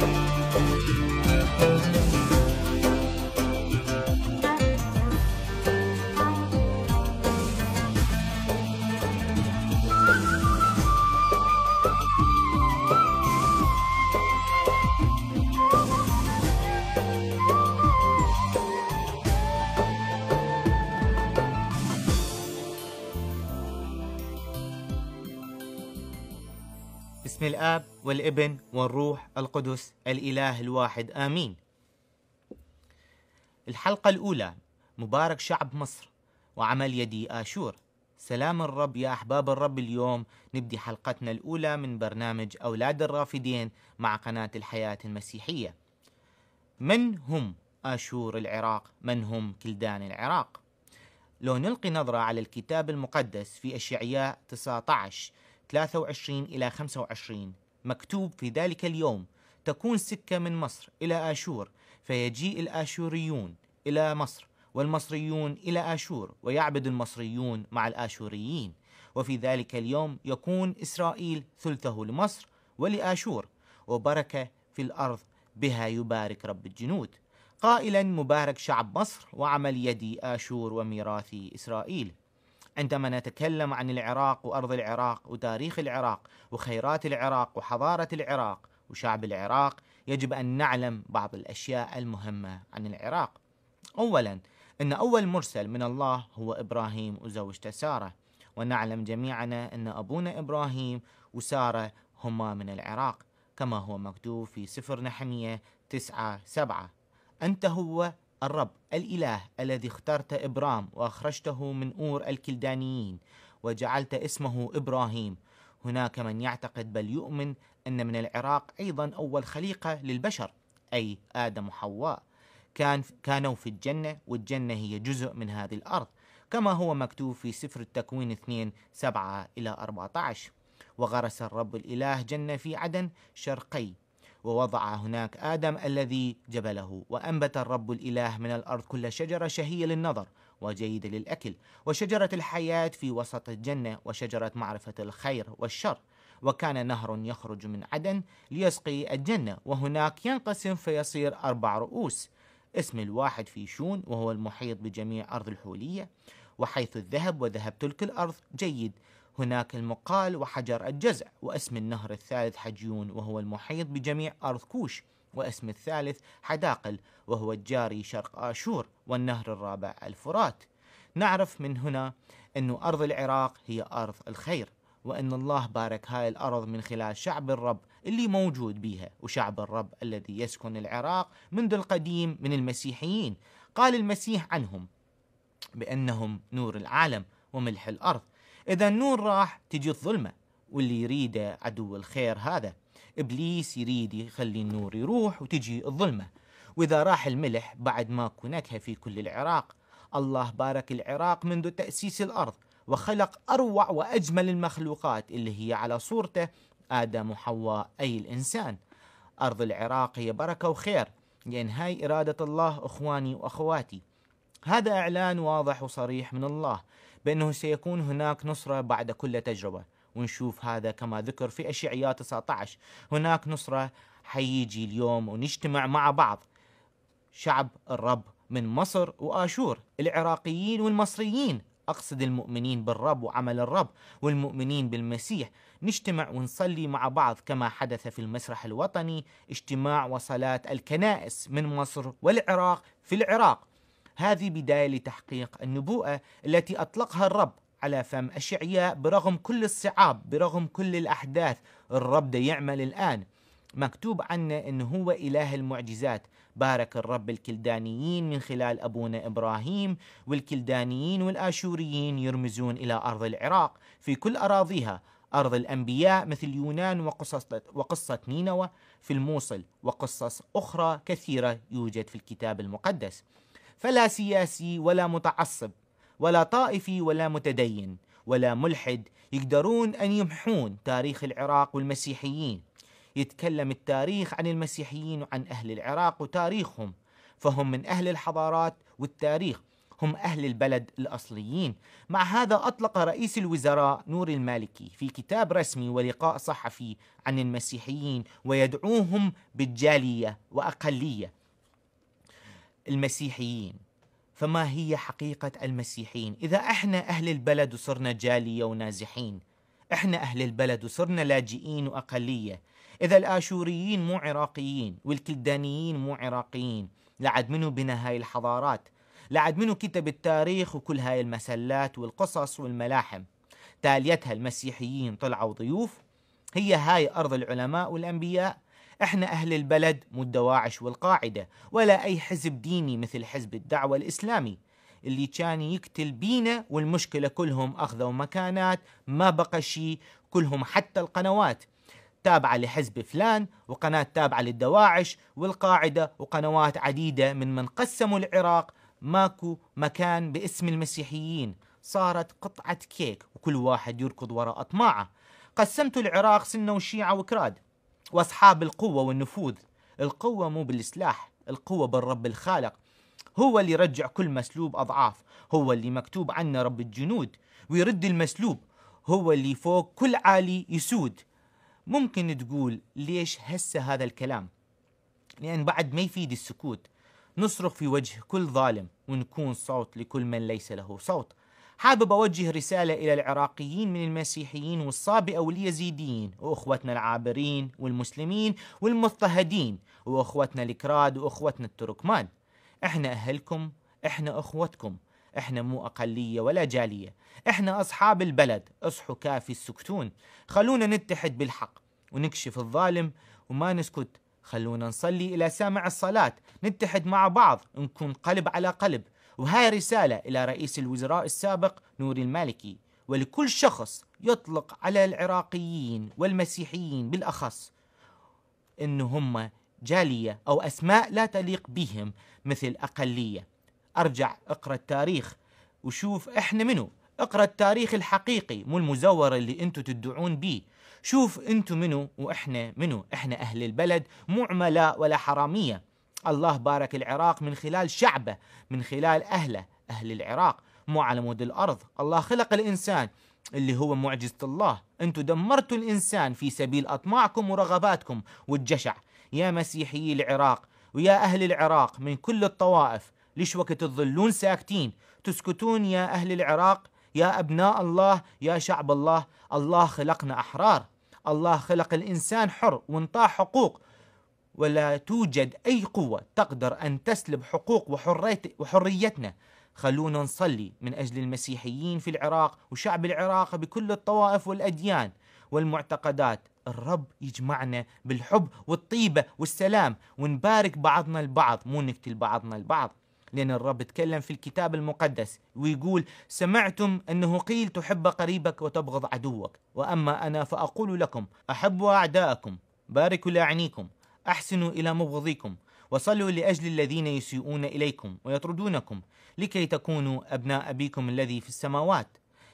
Bye. الاب والابن والروح القدس الاله الواحد امين. الحلقه الاولى مبارك شعب مصر وعمل يدي اشور. سلام الرب يا احباب الرب اليوم نبدي حلقتنا الاولى من برنامج اولاد الرافدين مع قناه الحياه المسيحيه. من هم اشور العراق؟ من هم كلدان العراق؟ لو نلقي نظرة على الكتاب المقدس في أشعياء 19 23 إلى 25 مكتوب في ذلك اليوم تكون سكة من مصر إلى آشور فيجيء الآشوريون إلى مصر والمصريون إلى آشور ويعبد المصريون مع الآشوريين وفي ذلك اليوم يكون إسرائيل ثلثه لمصر ولآشور وبركة في الأرض بها يبارك رب الجنود قائلا مبارك شعب مصر وعمل يدي آشور وميراثي إسرائيل عندما نتكلم عن العراق وارض العراق وتاريخ العراق وخيرات العراق وحضاره العراق وشعب العراق يجب ان نعلم بعض الاشياء المهمه عن العراق. اولا ان اول مرسل من الله هو ابراهيم وزوجته ساره ونعلم جميعنا ان ابونا ابراهيم وساره هما من العراق كما هو مكتوب في سفر نحميه تسعة سبعة أنت هو الرب الإله الذي اخترت إبرام وأخرجته من أور الكلدانيين وجعلت اسمه إبراهيم هناك من يعتقد بل يؤمن أن من العراق أيضا أول خليقة للبشر أي آدم وحواء كان كانوا في الجنة والجنة هي جزء من هذه الأرض كما هو مكتوب في سفر التكوين 2 7 إلى 14 وغرس الرب الإله جنة في عدن شرقي ووضع هناك آدم الذي جبله وأنبت الرب الإله من الأرض كل شجرة شهية للنظر وجيدة للأكل وشجرة الحياة في وسط الجنة وشجرة معرفة الخير والشر وكان نهر يخرج من عدن ليسقي الجنة وهناك ينقسم فيصير أربع رؤوس اسم الواحد في شون وهو المحيط بجميع أرض الحولية وحيث الذهب وذهب تلك الأرض جيد هناك المقال وحجر الجزع واسم النهر الثالث حجيون وهو المحيط بجميع أرض كوش واسم الثالث حداقل وهو الجاري شرق آشور والنهر الرابع الفرات نعرف من هنا أن أرض العراق هي أرض الخير وأن الله بارك هاي الأرض من خلال شعب الرب اللي موجود بيها وشعب الرب الذي يسكن العراق منذ القديم من المسيحيين قال المسيح عنهم بأنهم نور العالم وملح الأرض إذا النور راح تجي الظلمة واللي يريده عدو الخير هذا إبليس يريد يخلي النور يروح وتجي الظلمة وإذا راح الملح بعد ما كنتها في كل العراق الله بارك العراق منذ تأسيس الأرض وخلق أروع وأجمل المخلوقات اللي هي على صورته آدم وحواء أي الإنسان أرض العراق هي بركة وخير لأن هاي إرادة الله أخواني وأخواتي هذا إعلان واضح وصريح من الله بأنه سيكون هناك نصرة بعد كل تجربة ونشوف هذا كما ذكر في أشعياء 19 هناك نصرة حيجي اليوم ونجتمع مع بعض شعب الرب من مصر وآشور العراقيين والمصريين أقصد المؤمنين بالرب وعمل الرب والمؤمنين بالمسيح نجتمع ونصلي مع بعض كما حدث في المسرح الوطني اجتماع وصلاة الكنائس من مصر والعراق في العراق هذه بداية لتحقيق النبوءة التي أطلقها الرب على فم الشعياء برغم كل الصعاب برغم كل الأحداث الرب ده يعمل الآن مكتوب عنه أنه هو إله المعجزات بارك الرب الكلدانيين من خلال أبونا إبراهيم والكلدانيين والآشوريين يرمزون إلى أرض العراق في كل أراضيها أرض الأنبياء مثل يونان وقصص وقصة نينوى في الموصل وقصص أخرى كثيرة يوجد في الكتاب المقدس فلا سياسي ولا متعصب ولا طائفي ولا متدين ولا ملحد يقدرون ان يمحون تاريخ العراق والمسيحيين يتكلم التاريخ عن المسيحيين وعن اهل العراق وتاريخهم فهم من اهل الحضارات والتاريخ هم أهل البلد الأصليين مع هذا أطلق رئيس الوزراء نور المالكي في كتاب رسمي ولقاء صحفي عن المسيحيين ويدعوهم بالجالية وأقلية المسيحيين فما هي حقيقة المسيحيين إذا إحنا أهل البلد وصرنا جالية ونازحين إحنا أهل البلد وصرنا لاجئين وأقلية إذا الآشوريين مو عراقيين والكلدانيين مو عراقيين لعد منو بنا هاي الحضارات لعد منو كتب التاريخ وكل هاي المسلات والقصص والملاحم تاليتها المسيحيين طلعوا ضيوف هي هاي أرض العلماء والأنبياء احنا اهل البلد مو الدواعش والقاعده ولا اي حزب ديني مثل حزب الدعوه الاسلامي اللي كان يقتل بينا والمشكله كلهم اخذوا مكانات ما بقى شيء كلهم حتى القنوات تابعه لحزب فلان وقناه تابعه للدواعش والقاعده وقنوات عديده من من قسموا العراق ماكو مكان باسم المسيحيين صارت قطعة كيك وكل واحد يركض وراء أطماعه قسمت العراق سنة وشيعة وكراد واصحاب القوه والنفوذ القوه مو بالسلاح القوه بالرب الخالق هو اللي يرجع كل مسلوب اضعاف هو اللي مكتوب عنه رب الجنود ويرد المسلوب هو اللي فوق كل عالي يسود ممكن تقول ليش هسه هذا الكلام لأن بعد ما يفيد السكوت نصرخ في وجه كل ظالم ونكون صوت لكل من ليس له صوت حابب أوجه رسالة إلى العراقيين من المسيحيين والصابئة واليزيديين وأخوتنا العابرين والمسلمين والمضطهدين وأخوتنا الكراد وأخوتنا التركمان إحنا أهلكم إحنا أخوتكم احنا مو اقليه ولا جاليه احنا اصحاب البلد اصحوا كافي السكتون خلونا نتحد بالحق ونكشف الظالم وما نسكت خلونا نصلي الى سامع الصلاه نتحد مع بعض نكون قلب على قلب وهاي رسالة إلى رئيس الوزراء السابق نوري المالكي ولكل شخص يطلق على العراقيين والمسيحيين بالأخص إن هم جالية أو أسماء لا تليق بهم مثل أقلية أرجع اقرأ التاريخ وشوف إحنا منو اقرأ التاريخ الحقيقي مو المزور اللي انتو تدعون بيه شوف انتو منو واحنا منو احنا اهل البلد مو عملاء ولا حراميه الله بارك العراق من خلال شعبه من خلال أهله أهل العراق مو على مود الأرض الله خلق الإنسان اللي هو معجزة الله أنتوا دمرتوا الإنسان في سبيل أطماعكم ورغباتكم والجشع يا مسيحيي العراق ويا أهل العراق من كل الطوائف ليش وقت تظلون ساكتين تسكتون يا أهل العراق يا أبناء الله يا شعب الله الله خلقنا أحرار الله خلق الإنسان حر وانطاه حقوق ولا توجد أي قوة تقدر أن تسلب حقوق وحريتنا خلونا نصلي من أجل المسيحيين في العراق وشعب العراق بكل الطوائف والأديان والمعتقدات الرب يجمعنا بالحب والطيبة والسلام ونبارك بعضنا البعض مو نقتل بعضنا البعض لأن الرب تكلم في الكتاب المقدس ويقول سمعتم أنه قيل تحب قريبك وتبغض عدوك وأما أنا فأقول لكم أحبوا أعداءكم باركوا لاعنيكم احسنوا الى مبغضيكم وصلوا لاجل الذين يسيئون اليكم ويطردونكم لكي تكونوا ابناء ابيكم الذي في السماوات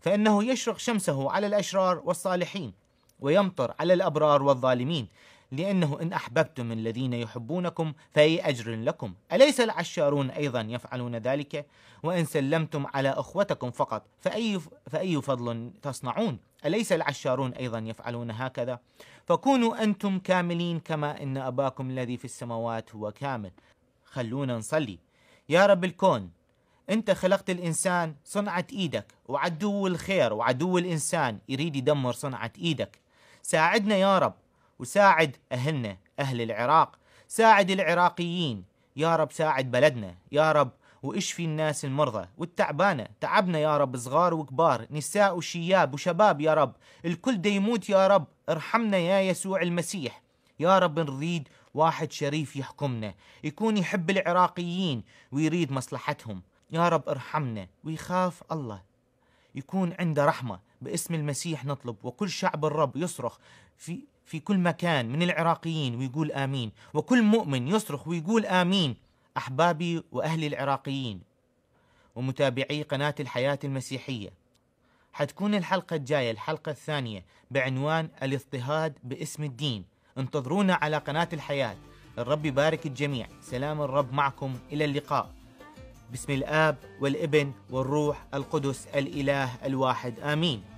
فانه يشرق شمسه على الاشرار والصالحين ويمطر على الابرار والظالمين لانه ان احببتم الذين يحبونكم فاي اجر لكم اليس العشارون ايضا يفعلون ذلك وان سلمتم على اخوتكم فقط فاي فاي فضل تصنعون أليس العشارون أيضا يفعلون هكذا؟ فكونوا أنتم كاملين كما إن أباكم الذي في السماوات هو كامل. خلونا نصلي. يا رب الكون أنت خلقت الإنسان صنعة إيدك وعدو الخير وعدو الإنسان يريد يدمر صنعة إيدك. ساعدنا يا رب وساعد أهلنا أهل العراق ساعد العراقيين يا رب ساعد بلدنا يا رب واشفي الناس المرضى والتعبانة تعبنا يا رب صغار وكبار نساء وشياب وشباب يا رب الكل ديموت يموت يا رب ارحمنا يا يسوع المسيح يا رب نريد واحد شريف يحكمنا يكون يحب العراقيين ويريد مصلحتهم يا رب ارحمنا ويخاف الله يكون عنده رحمة باسم المسيح نطلب وكل شعب الرب يصرخ في في كل مكان من العراقيين ويقول آمين وكل مؤمن يصرخ ويقول آمين احبابي واهلي العراقيين ومتابعي قناه الحياه المسيحيه حتكون الحلقه الجايه الحلقه الثانيه بعنوان الاضطهاد باسم الدين انتظرونا على قناه الحياه الرب يبارك الجميع سلام الرب معكم الى اللقاء باسم الاب والابن والروح القدس الاله الواحد امين